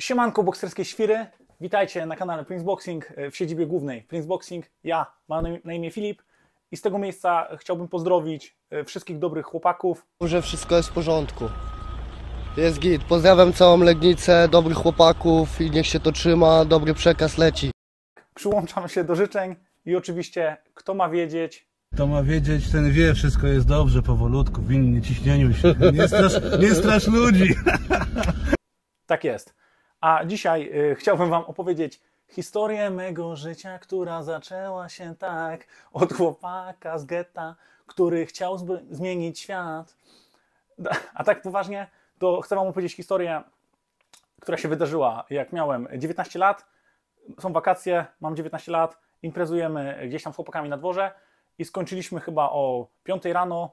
Siemanko bokserskie świry, witajcie na kanale Prince Boxing e, w siedzibie głównej Prince Boxing. Ja mam na imię Filip i z tego miejsca chciałbym pozdrowić e, wszystkich dobrych chłopaków. Że wszystko jest w porządku. Jest git. Pozdrawiam całą Legnicę, dobrych chłopaków i niech się to trzyma, dobry przekaz leci. Przyłączam się do życzeń i oczywiście kto ma wiedzieć, Kto ma wiedzieć, ten wie, wszystko jest dobrze, powolutku, w innym ciśnieniu się. Nie strasz, nie strasz ludzi. Tak jest. A dzisiaj y, chciałbym Wam opowiedzieć historię mego życia, która zaczęła się tak od chłopaka z getta, który chciał zmienić świat. A tak poważnie, to chcę Wam opowiedzieć historię, która się wydarzyła, jak miałem 19 lat. Są wakacje, mam 19 lat, imprezujemy gdzieś tam z chłopakami na dworze i skończyliśmy chyba o 5 rano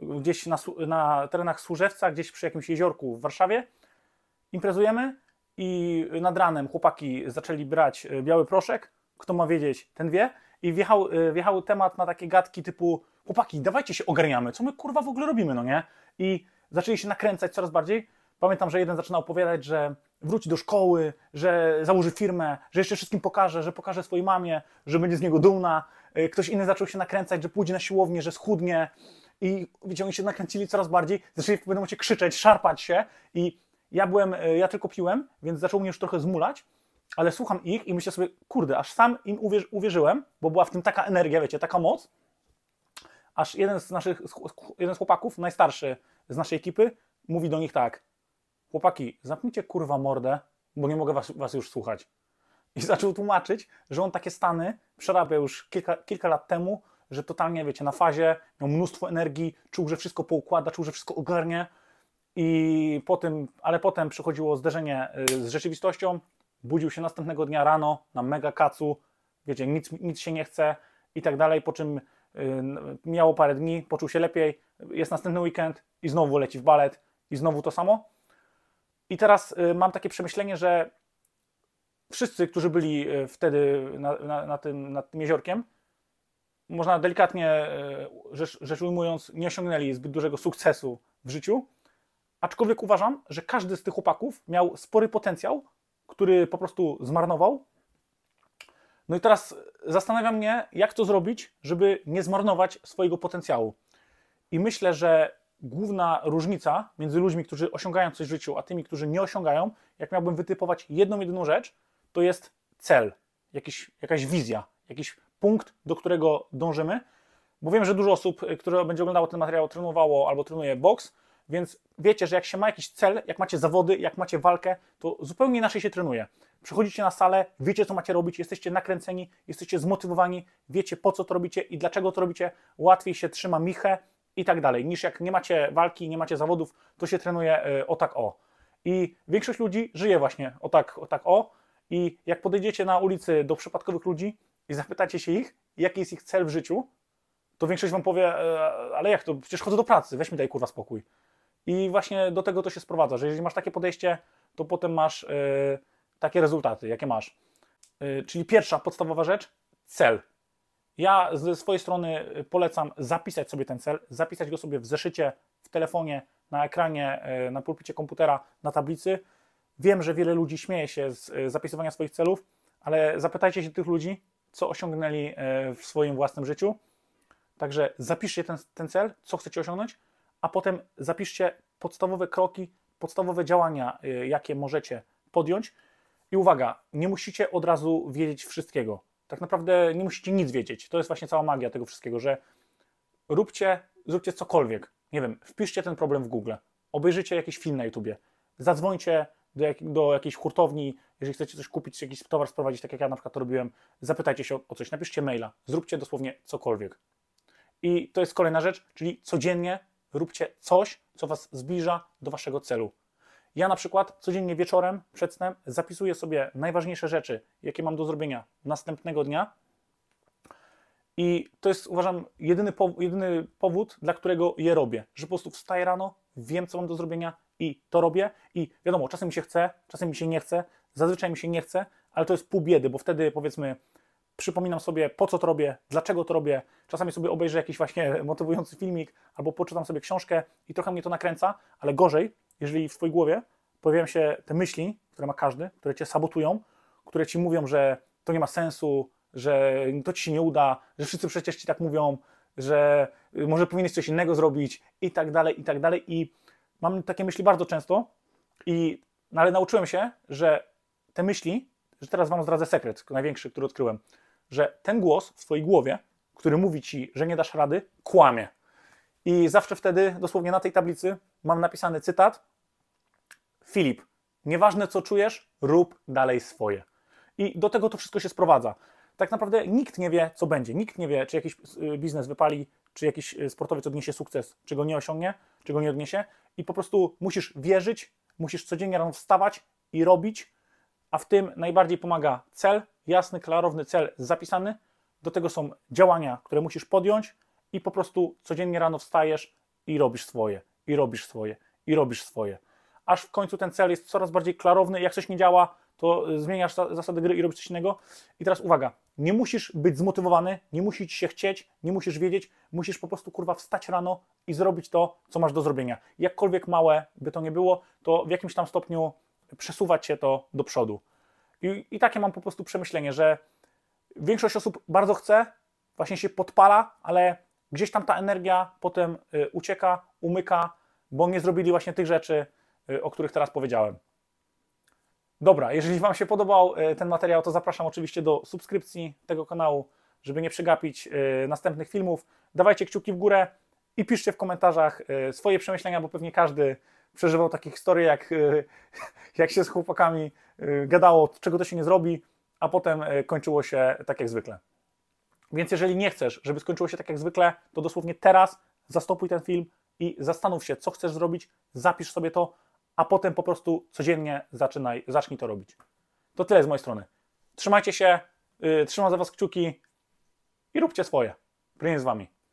gdzieś na, na terenach Służewca, gdzieś przy jakimś jeziorku w Warszawie. Imprezujemy i nad ranem chłopaki zaczęli brać e, biały proszek. Kto ma wiedzieć, ten wie. I wjechał, e, wjechał temat na takie gadki typu chłopaki, dawajcie się ogarniamy, co my kurwa w ogóle robimy, no nie? I zaczęli się nakręcać coraz bardziej. Pamiętam, że jeden zaczyna opowiadać, że wróci do szkoły, że założy firmę, że jeszcze wszystkim pokaże, że pokaże swojej mamie, że będzie z niego dumna. E, ktoś inny zaczął się nakręcać, że pójdzie na siłownię, że schudnie. I wiecie, oni się nakręcili coraz bardziej, zaczęli w pewnym momencie krzyczeć, szarpać się i ja byłem, e, ja tylko piłem, więc zaczął mnie już trochę zmulać, ale słucham ich i myślę sobie, kurde, aż sam im uwierzy, uwierzyłem, bo była w tym taka energia, wiecie, taka moc, aż jeden z naszych, jeden z chłopaków, najstarszy z naszej ekipy, mówi do nich tak, chłopaki, zamknijcie kurwa mordę, bo nie mogę was, was już słuchać. I zaczął tłumaczyć, że on takie stany przerabia już kilka, kilka lat temu, że totalnie, wiecie, na fazie, miał mnóstwo energii, czuł, że wszystko poukłada, czuł, że wszystko ogarnie, i potem, ale potem przychodziło zderzenie y, z rzeczywistością, budził się następnego dnia rano na mega kacu, wiecie, nic, nic się nie chce i tak dalej, po czym y, miało parę dni, poczuł się lepiej, jest następny weekend i znowu leci w balet i znowu to samo. I teraz y, mam takie przemyślenie, że wszyscy, którzy byli wtedy na, na, na tym, nad tym jeziorkiem, można delikatnie rzecz, rzecz ujmując, nie osiągnęli zbyt dużego sukcesu w życiu, Aczkolwiek uważam, że każdy z tych chłopaków miał spory potencjał, który po prostu zmarnował. No i teraz zastanawiam mnie, jak to zrobić, żeby nie zmarnować swojego potencjału. I myślę, że główna różnica między ludźmi, którzy osiągają coś w życiu, a tymi, którzy nie osiągają, jak miałbym wytypować jedną, jedyną rzecz, to jest cel, jakiś, jakaś wizja, jakiś punkt, do którego dążymy. Bo wiem, że dużo osób, które będzie oglądało ten materiał, trenowało albo trenuje boks, więc wiecie, że jak się ma jakiś cel, jak macie zawody, jak macie walkę, to zupełnie inaczej się trenuje. Przychodzicie na salę, wiecie, co macie robić, jesteście nakręceni, jesteście zmotywowani, wiecie, po co to robicie i dlaczego to robicie. Łatwiej się trzyma michę i tak dalej, niż jak nie macie walki, nie macie zawodów, to się trenuje y, o tak o. I większość ludzi żyje właśnie o tak o. Tak, o. I jak podejdziecie na ulicy do przypadkowych ludzi i zapytacie się ich, jaki jest ich cel w życiu, to większość wam powie, e, ale jak to, przecież chodzę do pracy, weź mi daj kurwa spokój. I właśnie do tego to się sprowadza, że jeżeli masz takie podejście, to potem masz y, takie rezultaty, jakie masz. Y, czyli pierwsza podstawowa rzecz cel. Ja ze swojej strony y, polecam zapisać sobie ten cel, zapisać go sobie w zeszycie, w telefonie, na ekranie, na pulpicie komputera, na tablicy. Wiem, że wiele ludzi śmieje się z zapisywania swoich celów, ale zapytajcie się tych ludzi, co osiągnęli w swoim własnym życiu. Także zapiszcie ten, ten cel, co chcecie osiągnąć, a potem zapiszcie podstawowe kroki, podstawowe działania, y, jakie możecie podjąć. I uwaga, nie musicie od razu wiedzieć wszystkiego. Tak naprawdę nie musicie nic wiedzieć. To jest właśnie cała magia tego wszystkiego, że róbcie, zróbcie cokolwiek. Nie wiem, wpiszcie ten problem w Google, obejrzyjcie jakiś film na YouTubie, zadzwońcie do, jak, do jakiejś hurtowni, jeżeli chcecie coś kupić, jakiś towar sprowadzić, tak jak ja na przykład to robiłem, zapytajcie się o, o coś, napiszcie maila, zróbcie dosłownie cokolwiek. I to jest kolejna rzecz, czyli codziennie róbcie coś, co Was zbliża do Waszego celu. Ja na przykład codziennie wieczorem przed snem zapisuję sobie najważniejsze rzeczy, jakie mam do zrobienia następnego dnia. I to jest, uważam, jedyny, jedyny powód, dla którego je robię. Że po prostu wstaję rano, wiem, co mam do zrobienia i to robię. I wiadomo, czasem mi się chce, czasem mi się nie chce, zazwyczaj mi się nie chce, ale to jest pół biedy, bo wtedy powiedzmy przypominam sobie, po co to robię, dlaczego to robię. Czasami sobie obejrzę jakiś właśnie motywujący filmik albo poczytam sobie książkę i trochę mnie to nakręca, ale gorzej, jeżeli w Twojej głowie pojawiają się te myśli, które ma każdy, które Cię sabotują, które Ci mówią, że to nie ma sensu, że to Ci się nie uda, że wszyscy przecież Ci tak mówią, że y, może powinieneś coś innego zrobić i tak dalej, i tak dalej. I mam takie myśli bardzo często, i, no, ale nauczyłem się, że te myśli, że teraz Wam zdradzę sekret, największy, który odkryłem – że ten głos w Twojej głowie, który mówi Ci, że nie dasz rady, kłamie. I zawsze wtedy, dosłownie na tej tablicy, mam napisany cytat: Filip, nieważne co czujesz, rób dalej swoje. I do tego to wszystko się sprowadza. Tak naprawdę nikt nie wie, co będzie. Nikt nie wie, czy jakiś y, biznes wypali, czy jakiś y, sportowiec odniesie sukces, czy go nie osiągnie, czy go nie odniesie. I po prostu musisz wierzyć, musisz codziennie rano wstawać i robić, a w tym najbardziej pomaga cel, jasny, klarowny cel zapisany, do tego są działania, które musisz podjąć i po prostu codziennie rano wstajesz i robisz swoje, i robisz swoje, i robisz swoje. Aż w końcu ten cel jest coraz bardziej klarowny, jak coś nie działa, to e, zmieniasz zasady gry i robisz coś innego. I teraz uwaga, nie musisz być zmotywowany, nie musisz się chcieć, nie musisz wiedzieć, musisz po prostu kurwa wstać rano i zrobić to, co masz do zrobienia. Jakkolwiek małe by to nie było, to w jakimś tam stopniu przesuwać się to do przodu. I, I takie mam po prostu przemyślenie, że większość osób bardzo chce, właśnie się podpala, ale gdzieś tam ta energia potem y, ucieka, umyka, bo nie zrobili właśnie tych rzeczy, y, o których teraz powiedziałem. Dobra, jeżeli Wam się podobał y, ten materiał, to zapraszam oczywiście do subskrypcji tego kanału, żeby nie przegapić następnych filmów. Dawajcie kciuki w górę i piszcie w komentarzach swoje przemyślenia, bo pewnie każdy przeżywał takie historie, jak, jak się z chłopakami Y, gadało, czego to się nie zrobi, a potem y, kończyło się tak jak zwykle. Więc jeżeli nie chcesz, żeby skończyło się tak jak zwykle, to dosłownie teraz zastopuj ten film i zastanów się, co chcesz zrobić, zapisz sobie to, a potem po prostu codziennie zaczynaj, zacznij to robić. To tyle z mojej strony. Trzymajcie się, yy, trzymam za Was kciuki i róbcie swoje. Prynę z Wami.